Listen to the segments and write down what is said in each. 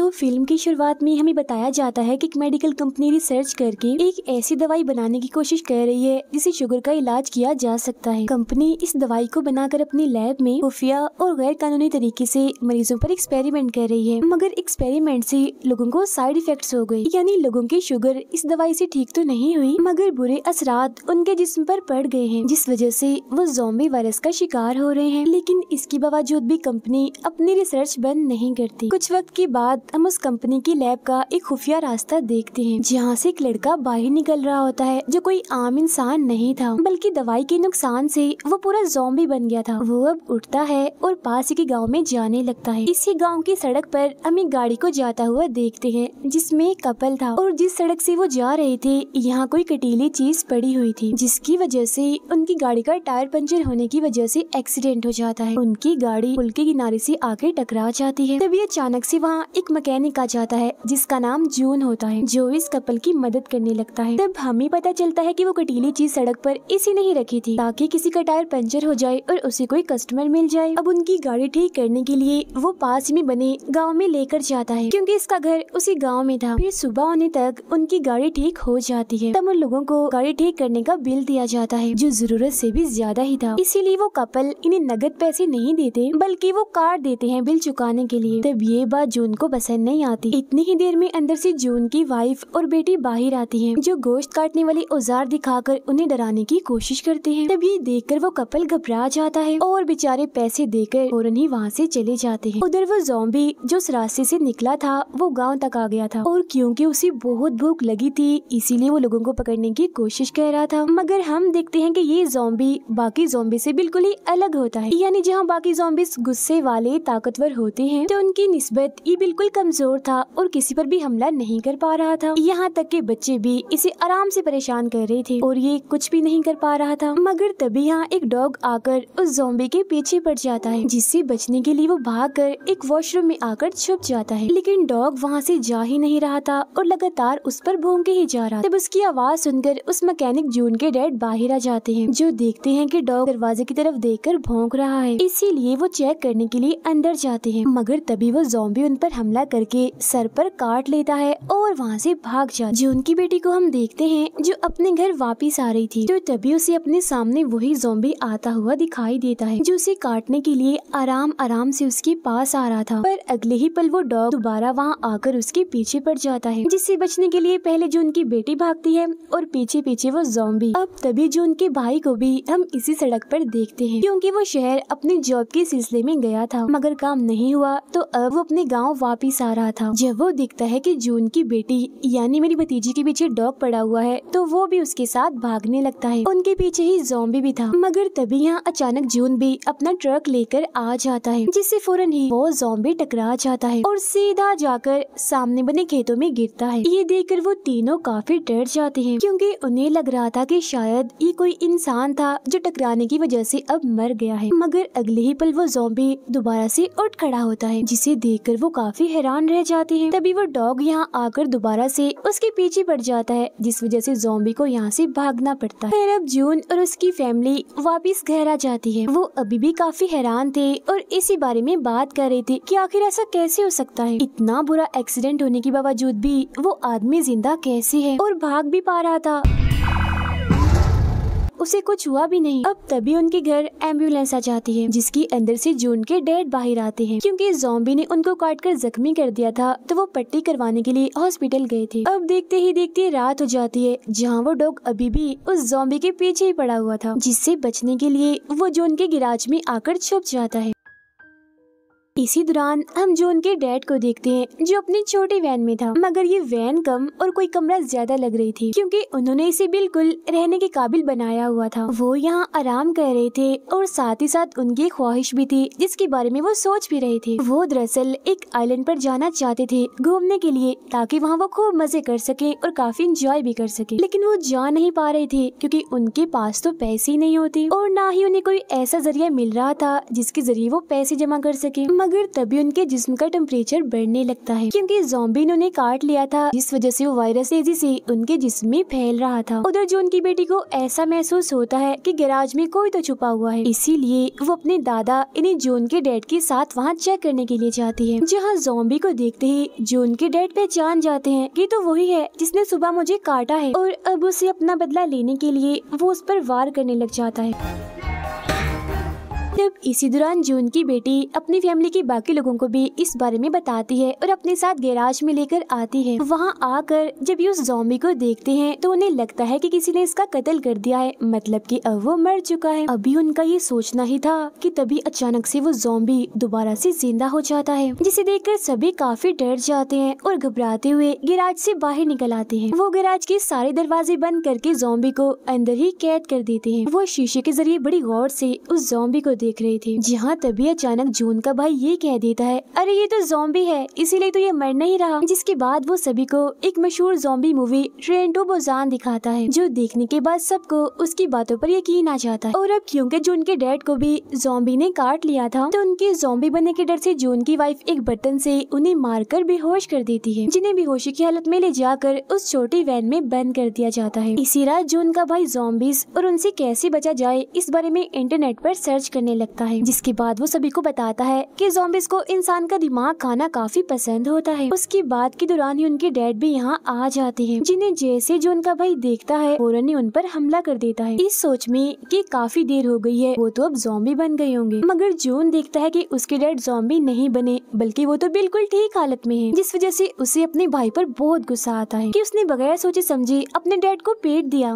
तो फिल्म की शुरुआत में हमें बताया जाता है कि एक मेडिकल कंपनी रिसर्च करके एक ऐसी दवाई बनाने की कोशिश कर रही है जिसे शुगर का इलाज किया जा सकता है कंपनी इस दवाई को बनाकर अपनी लैब में खुफिया और गैर कानूनी तरीके से मरीजों पर एक्सपेरिमेंट कर रही है मगर एक्सपेरिमेंट से लोगों को साइड इफेक्ट हो गयी यानी लोगों की शुगर इस दवाई से ठीक तो नहीं हुई मगर बुरे असरात उनके जिस्म पर पड़ गए हैं जिस वजह से वो जोम्बी वायरस का शिकार हो रहे हैं लेकिन इसके बावजूद भी कंपनी अपनी रिसर्च बंद नहीं करती कुछ वक्त के बाद हम उस कंपनी की लैब का एक खुफिया रास्ता देखते हैं जहाँ से एक लड़का बाहर निकल रहा होता है जो कोई आम इंसान नहीं था बल्कि दवाई के नुकसान से वो पूरा जोम्बी बन गया था वो अब उठता है और पास के गाँव में जाने लगता है इसी गाँव की सड़क पर हम एक गाड़ी को जाता हुआ देखते है जिसमे कपल था और जिस सड़क ऐसी वो जा रहे थे यहाँ कोई कटीली चीज पड़ी हुई थी जिसकी वजह से उनकी गाड़ी का टायर पंचर होने की वजह से एक्सीडेंट हो जाता है उनकी गाड़ी पुल के किनारे ऐसी आके टकरा जाती है तभी अचानक ऐसी वहाँ एक मकैनिक आ जाता है जिसका नाम जून होता है जो इस कपल की मदद करने लगता है तब हमें पता चलता है कि वो कटीली चीज सड़क पर इसी नहीं रखी थी ताकि किसी का टायर पंचर हो जाए और उसे कोई कस्टमर मिल जाए अब उनकी गाड़ी ठीक करने के लिए वो पास में बने गाँव में लेकर जाता है क्यूँकी इसका घर उसी गाँव में था फिर सुबह होने तक उनकी गाड़ी ठीक हो जाती है तब उन लोगों को गाड़ी ठीक करने का बिल दिया जाता है जो जरूरत से भी ज्यादा ही था इसीलिए वो कपल इन्हें नगद पैसे नहीं देते बल्कि वो कार्ड देते हैं बिल चुकाने के लिए तब ये बात जून को पसंद नहीं आती इतनी ही देर में अंदर से जून की वाइफ और बेटी बाहर आती है जो गोश्त काटने वाले औजार दिखाकर उन्हें डराने की कोशिश करते हैं तब ये देखकर वो कपल घबरा जाता है और बेचारे पैसे देकर और ही वहाँ से चले जाते हैं उधर वो जोम्बी जो उस रास्ते से निकला था वो गाँव तक आ गया था और क्यूँकी उसे बहुत भूख लगी थी इसीलिए वो लोगो को पकड़ने की कोशिश कर रहा था मगर हम देखते है की ये जोम्बी बाकी जोम्बी ऐसी बिल्कुल ही अलग होता है यानी जहाँ बाकी जोम्बिस गुस्से वाले ताकतवर होते हैं तो उनकी निस्बत ये बिल्कुल कमजोर था और किसी पर भी हमला नहीं कर पा रहा था यहाँ तक के बच्चे भी इसे आराम से परेशान कर रहे थे और ये कुछ भी नहीं कर पा रहा था मगर तभी यहाँ एक डॉग आकर उस जोम्बी के पीछे पड़ जाता है जिससे बचने के लिए वो भाग कर एक वॉशरूम में आकर छुप जाता है लेकिन डॉग वहाँ से जा ही नहीं रहा था और लगातार उस पर भोंगे ही जा रहा था तब उसकी आवाज सुनकर उस मैकेनिक जून के डैड बाहर आ जाते हैं जो देखते हैं कि डॉग दरवाजे की तरफ देखकर भौंक रहा है इसीलिए वो चेक करने के लिए अंदर जाते हैं मगर तभी वो जोम्बी उन पर हमला हमला करके सर पर काट लेता है और वहाँ से भाग जाता है उनकी बेटी को हम देखते हैं जो अपने घर वापिस आ रही थी तो तभी उसे अपने सामने वही जोम्बी आता हुआ दिखाई देता है जो उसे काटने के लिए आराम आराम से उसके पास आ रहा था पर अगले ही पल वो डॉग दोबारा वहाँ आकर उसके पीछे पड़ जाता है जिससे बचने के लिए पहले जो उनकी बेटी भागती है और पीछे पीछे वो जोम्बी अब तभी जो उनके भाई को भी हम इसी सड़क पर देखते हैं क्योंकि वो शहर अपने जॉब के सिलसिले में गया था मगर काम नहीं हुआ तो अब वो अपने गाँव वापिस वापिस आ रहा था जब वो दिखता है कि जून की बेटी यानी मेरी भतीजी के पीछे डॉग पड़ा हुआ है तो वो भी उसके साथ भागने लगता है उनके पीछे ही जोम्बी भी था मगर तभी यहाँ अचानक जून भी अपना ट्रक लेकर आ जाता है जिससे फौरन ही वो जोम्बी टकरा जाता है और सीधा जाकर सामने बने खेतों में गिरता है ये देखकर वो तीनों काफी डर जाते हैं क्योंकि उन्हें लग रहा था कि शायद ये कोई इंसान था जो टकराने की वजह से अब मर गया है मगर अगले ही पल वो जोम्बी दोबारा ऐसी उठ खड़ा होता है जिसे देख वो काफी हैरान रह जाती है तभी वो डॉग यहाँ आकर दोबारा से उसके पीछे पड़ जाता है जिस वजह से जोम्बी को यहाँ से भागना पड़ता है फिर अब जून और उसकी फैमिली वापिस घर आ जाती है वो अभी भी काफी हैरान थे और इसी बारे में बात कर रहे थे की आखिर ऐसा कैसे हो सकता है इतना बुरा एक्सीडेंट होने के बावजूद भी वो आदमी जिंदा कैसे है और भाग भी पा रहा था उसे कुछ हुआ भी नहीं अब तभी उनके घर एम्बुलेंस आ जाती है जिसकी अंदर से जून के डेड बाहर आते हैं क्योंकि जोम्बी ने उनको काट कर जख्मी कर दिया था तो वो पट्टी करवाने के लिए हॉस्पिटल गए थे अब देखते ही देखते रात हो जाती है जहाँ वो डॉग अभी भी उस जोम्बी के पीछे ही पड़ा हुआ था जिससे बचने के लिए वो जून के गिराज में आकर छुप जाता है इसी दौरान हम जोन के डैड को देखते हैं जो अपनी छोटी वैन में था मगर ये वैन कम और कोई कमरा ज्यादा लग रही थी क्योंकि उन्होंने इसे बिल्कुल रहने के काबिल बनाया हुआ था वो यहाँ आराम कर रहे थे और साथ ही साथ उनकी ख्वाहिश भी थी जिसके बारे में वो सोच भी रहे थे वो दरअसल एक आइलैंड पर जाना चाहते थे घूमने के लिए ताकि वहाँ वो खूब मजे कर सके और काफी इंजॉय भी कर सके लेकिन वो जा नहीं पा रहे थे क्यूँकी उनके पास तो पैसे ही नहीं होते और ना ही उन्हें कोई ऐसा जरिया मिल रहा था जिसके जरिए वो पैसे जमा कर सके मगर मगर तभी उनके जिस्म का टेम्परेचर बढ़ने लगता है क्योंकि जोम्बी ने उन्हें काट लिया था जिस वजह से वो वायरस तेजी से उनके जिस्म में फैल रहा था उधर जो उनकी बेटी को ऐसा महसूस होता है कि गैराज में कोई तो छुपा हुआ है इसीलिए वो अपने दादा इन्हें जोन के डैड के साथ वहाँ चेक करने के लिए जाती है जहाँ जोम्बी को देखते ही जोन के डैड पहचान जाते हैं की तो वही है जिसने सुबह मुझे काटा है और अब उसे अपना बदला लेने के लिए वो उस पर वार करने लग जाता है जब इसी दौरान जून की बेटी अपनी फैमिली के बाकी लोगों को भी इस बारे में बताती है और अपने साथ गैराज में लेकर आती है वहाँ आकर जब ये उस जॉम्बी को देखते हैं तो उन्हें लगता है कि किसी ने इसका कत्ल कर दिया है मतलब कि अब वो मर चुका है अभी उनका ये सोचना ही था कि तभी अचानक से वो जॉम्बी दोबारा से जिंदा हो जाता है जिसे कर सभी काफी डर जाते हैं और घबराते हुए गिराज से बाहर निकल आते हैं वो गिराज के सारे दरवाजे बंद करके जॉम्बी को अंदर ही कैद कर देते हैं वो शीशे के जरिए बड़ी गौर से उस जॉम्बी को देख देख रही थी जहाँ तभी अचानक जून का भाई ये कह देता है अरे ये तो जोम्बी है इसीलिए तो ये मर नहीं रहा जिसके बाद वो सभी को एक मशहूर zombie movie train to Busan दिखाता है जो देखने के बाद सबको उसकी बातों पर यकीन आ जाता है और अब क्योंकि जून के डैड को भी जोम्बी ने काट लिया था तो उनके जोम्बी बनने के डर से जून की वाइफ एक बर्तन से उन्हें मारकर बेहोश कर देती है जिन्हें बेहोशी की हालत में ले जाकर उस छोटी वैन में बंद कर दिया जाता है इसी रात जून का भाई जोम्बिस और उनसे कैसे बचा जाए इस बारे में इंटरनेट पर सर्च करने लगता है जिसके बाद वो सभी को बताता है कि जोम्बिस को इंसान का दिमाग खाना काफी पसंद होता है उसकी बात के दौरान ही उनके डैड भी यहाँ आ जाते हैं जिन्हें जैसे जो उनका भाई देखता है फौरन ही उन पर हमला कर देता है इस सोच में कि काफी देर हो गई है वो तो अब जोम्बी बन गए होंगे मगर जोन देखता है कि उसके डैड जोम्बी नहीं बने बल्कि वो तो बिल्कुल ठीक हालत में है जिस वजह से उसे अपने भाई पर बहुत गुस्सा आता है कि उसने बगैर सोचे समझे अपने डैड को पेट दिया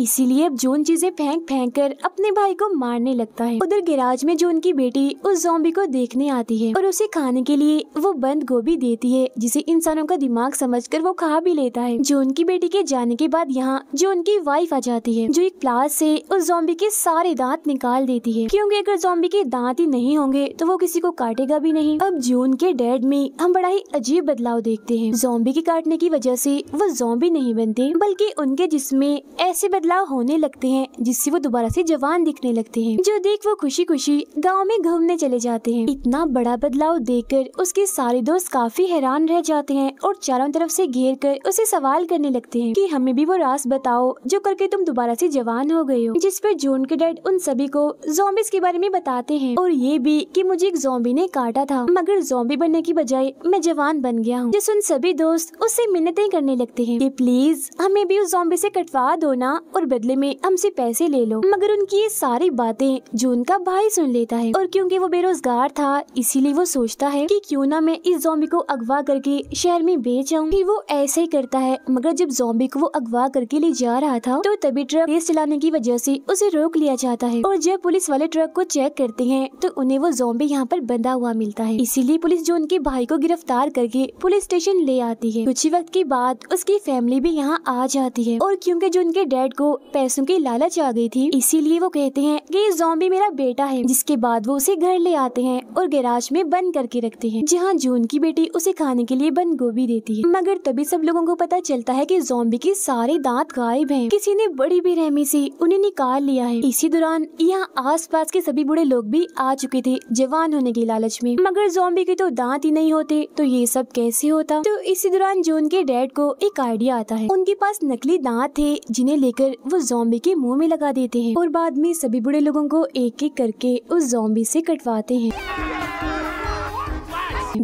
इसीलिए अब जोन चीजें फेंक फेंक कर अपने भाई को मारने लगता है उधर गैराज में जोन की बेटी उस जोम्बी को देखने आती है और उसे खाने के लिए वो बंद गोभी देती है जिसे इंसानों का दिमाग समझकर वो खा भी लेता है जोन की बेटी के जाने के बाद यहाँ जोन की वाइफ आ जाती है जो एक प्लास से उस जोम्बी के सारे दांत निकाल देती है क्यूँकी अगर जोम्बी के दांत ही नहीं होंगे तो वो किसी को काटेगा भी नहीं अब जोन के डेड में हम बड़ा ही अजीब बदलाव देखते है जोम्बी के काटने की वजह से वो जोम्बी नहीं बनते बल्कि उनके जिसमें ऐसे बदलाव होने लगते हैं जिससे वो दोबारा से जवान दिखने लगते हैं जो देख वो खुशी खुशी गाँव में घूमने चले जाते हैं इतना बड़ा बदलाव देखकर उसके सारे दोस्त काफी हैरान रह जाते हैं और चारों तरफ से घेर कर उसे सवाल करने लगते हैं कि हमें भी वो रास बताओ जो करके तुम दोबारा से जवान हो गए हो जिस पर जोन के डैड उन सभी को जोम्बिस के बारे में बताते हैं और ये भी कि मुझे एक जोम्बी ने काटा था मगर जोम्बी बनने की बजाय मैं जवान बन गया हूँ जिस उन सभी दोस्त उससे मिन्नतें करने लगते हैं कि प्लीज हमें भी उस जोम्बी से कटवा दो ना और बदले में हमसे पैसे ले लो मगर उनकी ये सारी बातें जो उनका भाई सुन लेता है और क्योंकि वो बेरोजगार था इसीलिए वो सोचता है कि क्यों ना मैं इस जोम्बी को अगवा करके शहर में बेच आऊँ वो ऐसे ही करता है मगर जब जोम्बी को वो अगवा करके ले जा रहा था तो तभी ट्रक तेज चलाने की वजह ऐसी उसे रोक लिया जाता है और जब पुलिस वाले ट्रक को चेक करते हैं तो उन्हें वो जोम्बी यहाँ पर बंधा हुआ मिलता है इसीलिए पुलिस जो उनके भाई को गिरफ्तार करके पुलिस स्टेशन ले आती है कुछ ही वक्त के बाद उसकी फैमिली भी यहाँ आ जाती है और क्योंकि जो उनके डैड को पैसों की लालच आ गई थी इसीलिए वो कहते हैं कि ये जॉम्बी मेरा बेटा है जिसके बाद वो उसे घर ले आते हैं और गैराज में बंद करके रखते हैं जहाँ जून की बेटी उसे खाने के लिए बंद गोभी देती है मगर तभी सब लोगों को पता चलता है कि जोम्बी के सारे दांत गायब हैं किसी ने बड़ी बेरहमी से उन्हें निकाल लिया है इसी दौरान यहाँ पास के सभी बूढ़े लोग भी आ चुके थे जवान होने के लालच में मगर जोम्बी के तो दांत ही नहीं होते तो ये सब कैसे होता तो इसी दौरान जून के डैड को एक आइडिया आता है उनके पास नकली दांत थे जिन्हें लेकर लेकर वो जोम्बी के मुंह में लगा देते हैं और बाद में सभी बुढ़े लोगों को एक एक करके उस जोम्बी से कटवाते हैं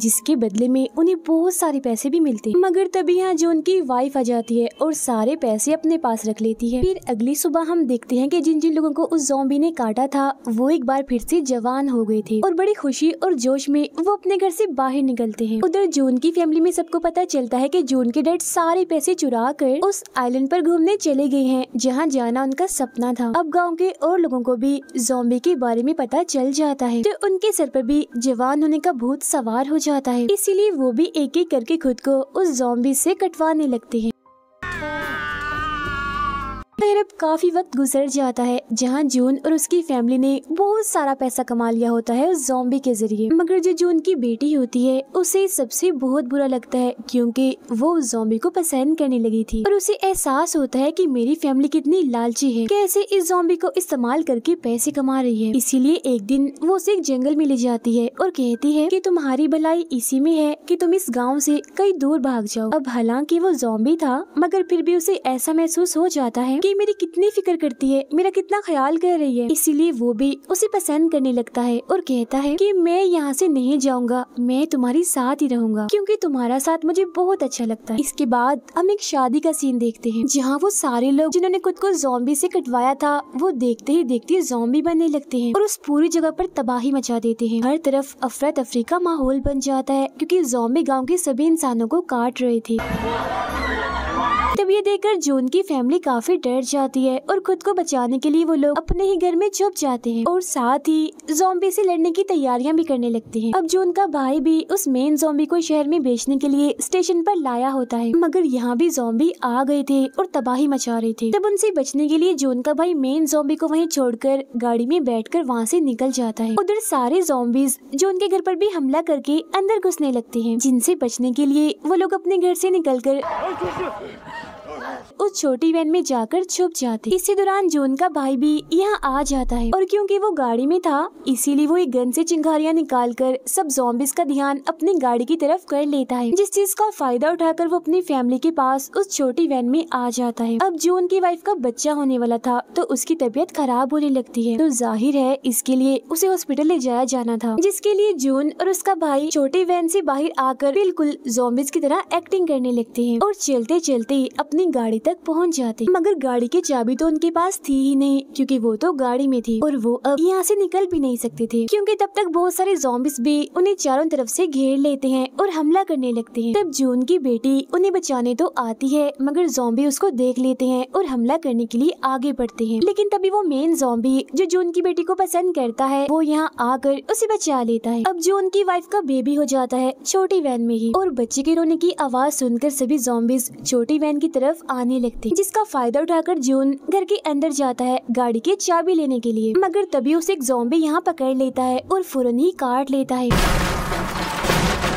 जिसके बदले में उन्हें बहुत सारे पैसे भी मिलते हैं मगर तभी यहाँ जोन की वाइफ आ जाती है और सारे पैसे अपने पास रख लेती है फिर अगली सुबह हम देखते हैं कि जिन जिन लोगों को उस जोबी ने काटा था वो एक बार फिर से जवान हो गए थे और बड़ी खुशी और जोश में वो अपने घर से बाहर निकलते हैं उधर जोन की फैमिली में सबको पता चलता है की जोन के डैड सारे पैसे चुरा कर उस आईलैंड पर घूमने चले गए हैं जहाँ जाना उनका सपना था अब गाँव के और लोगों को भी जोबी के बारे में पता चल जाता है तो उनके सर पर भी जवान होने का भूत सवार हो जाता है इसीलिए वो भी एक एक करके खुद को उस जॉम्बी से कटवाने लगते हैं फिर अब काफ़ी वक्त गुजर जाता है जहाँ जून और उसकी फैमिली ने बहुत सारा पैसा कमा लिया होता है उस जोम्बी के जरिए मगर जो जून की बेटी होती है उसे सबसे बहुत बुरा लगता है क्योंकि वो उस जोम्बी को पसंद करने लगी थी और उसे एहसास होता है कि मेरी फैमिली कितनी लालची है कैसे इस जोम्बी को इस्तेमाल करके पैसे कमा रही है इसीलिए एक दिन वो उसे एक जंगल में ले जाती है और कहती है कि तुम्हारी भलाई इसी में है कि तुम इस गाँव से कई दूर भाग जाओ अब हालांकि वो जॉम्बी था मगर फिर भी उसे ऐसा महसूस हो जाता है कि मेरी कितनी फिक्र करती है मेरा कितना ख्याल कर रही है इसीलिए वो भी उसे पसंद करने लगता है और कहता है कि मैं यहाँ से नहीं जाऊँगा मैं तुम्हारी साथ ही रहूँगा क्योंकि तुम्हारा साथ मुझे बहुत अच्छा लगता है इसके बाद हम एक शादी का सीन देखते हैं जहाँ वो सारे लोग जिन्होंने खुद को जोम्बी से कटवाया था वो देखते ही देखते जोम्बी बनने लगते है और उस पूरी जगह पर तबाही मचा देते हैं हर तरफ अफरा तफरी का माहौल बन जाता है क्योंकि जोम्बी गाँव के सभी इंसानों को काट रहे थे तब ये देखकर जोन की फैमिली काफी डर जाती है और खुद को बचाने के लिए वो लोग अपने ही घर में छुप जाते हैं और साथ ही जोम्बी से लड़ने की तैयारियां भी करने लगते हैं अब जोन का भाई भी उस मेन जोम्बी को शहर में बेचने के लिए स्टेशन पर लाया होता है मगर यहाँ भी जोम्बी आ गए थे और तबाही मचा रहे थे तब उनसे बचने के लिए जोन का भाई मेन जोम्बी को छोड़ छोड़कर गाड़ी में कर वहाँ से निकल जाता है उधर सारे जोम्बीज जोन के घर पर भी हमला करके अंदर घुसने लगते है जिनसे बचने के लिए वो लोग अपने घर से कर उस छोटी वैन में जाकर छुप जाते इसी दौरान जोन का भाई भी यहाँ आ जाता है और क्योंकि वो गाड़ी में था इसीलिए वो एक गन से निकाल कर सब जोम्बिस का ध्यान अपनी गाड़ी की तरफ कर लेता है जिस चीज का फायदा उठाकर वो अपनी फैमिली के पास उस छोटी वैन में आ जाता है अब जोन की वाइफ का बच्चा होने वाला था तो उसकी तबीयत खराब होने लगती है तो जाहिर है इसके लिए उसे हॉस्पिटल ले जाया जाना था जिसके लिए जोन और उसका भाई छोटी वैन से बाहर आकर बिल्कुल जोम्बिस की तरह एक्टिंग करने लगते हैं और चलते चलते अपनी गाड़ी तक पहुंच जाते मगर गाड़ी की चाबी तो उनके पास थी ही नहीं क्योंकि वो तो गाड़ी में थी और वो अब यहाँ से निकल भी नहीं सकते थे क्योंकि तब तक बहुत सारे जॉम्बिस भी उन्हें चारों तरफ से घेर लेते हैं और हमला करने लगते हैं तब जून की बेटी उन्हें बचाने तो आती है मगर जॉम्बी उसको देख लेते हैं और हमला करने के लिए आगे बढ़ते हैं लेकिन तभी वो मेन जॉम्बी जो जून की बेटी को पसंद करता है वो यहाँ आकर उसे बचा लेता है अब जून की वाइफ का बेबी हो जाता है छोटी वैन में ही और बच्चे के रोने की आवाज सुनकर सभी जॉम्बिस छोटी वैन की तरफ आने करने लगती जिसका फायदा उठाकर जून घर के अंदर जाता है गाड़ी की चाबी लेने के लिए मगर तभी उसे एक जोम्बे यहाँ पकड़ लेता है और फौरन ही काट लेता है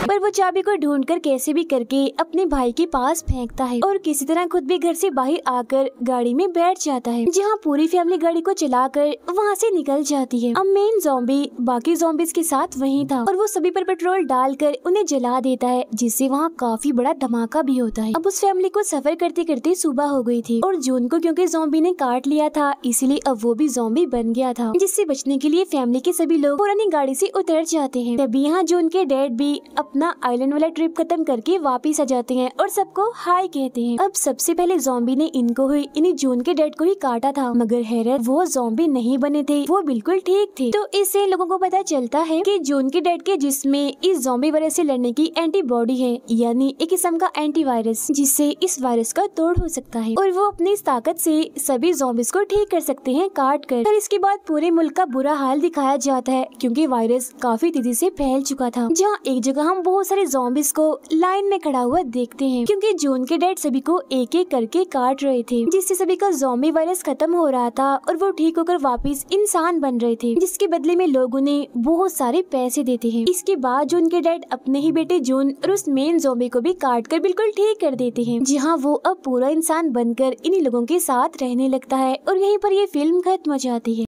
पर वो चाबी को ढूंढ कर कैसे भी करके अपने भाई के पास फेंकता है और किसी तरह खुद भी घर से बाहर आकर गाड़ी में बैठ जाता है जहाँ पूरी फैमिली गाड़ी को चला कर वहाँ से निकल जाती है अब मेन जोम्बी बाकी जोम्बिस के साथ वही था और वो सभी पर पेट्रोल डालकर उन्हें जला देता है जिससे वहाँ काफी बड़ा धमाका भी होता है अब उस फैमिली को सफर करते करते सुबह हो गई थी और जून को क्योंकि जोम्बी ने काट लिया था इसीलिए अब वो भी जोम्बी बन गया था जिससे बचने के लिए फैमिली के सभी लोग पुरानी गाड़ी से उतर जाते हैं तभी यहाँ जून के डैड भी अपने अपना आइलैंड वाला ट्रिप खत्म करके वापिस आ जाते हैं और सबको हाय कहते हैं अब सबसे पहले जॉम्बी ने इनको हुई इन्हें जून के डेड को ही काटा था मगर हैरत वो जॉम्बी नहीं बने थे वो बिल्कुल ठीक थे तो इससे लोगो को पता चलता है की जून के डेड के जिसमे इस जोम्बी वायरस ऐसी लड़ने की एंटीबॉडी है यानी एक किस्म का एंटीवायरस जिससे इस वायरस का तोड़ हो सकता है और वो अपनी ताकत से सभी जॉम्बिस को ठीक कर सकते हैं काट कर और इसके बाद पूरे मुल्क का बुरा हाल दिखाया जाता है क्योंकि वायरस काफी तेजी से फैल चुका था जहाँ एक जगह हम बहुत सारे जॉम्बिस को लाइन में खड़ा हुआ देखते हैं क्योंकि जोन के डैड सभी को एक एक करके काट रहे थे जिससे सभी का जॉम्बी वायरस खत्म हो रहा था और वो ठीक होकर वापस इंसान बन रहे थे जिसके बदले में लोगों ने बहुत सारे पैसे देते हैं इसके बाद जोन के डैड अपने ही बेटे जोन और उस मेन जॉम्बी को भी काट कर बिल्कुल ठीक कर देते हैं जहाँ वो अब पूरा इंसान बनकर इन्हीं लोगों के साथ रहने लगता है और यहीं पर ये फिल्म खत्म हो जाती है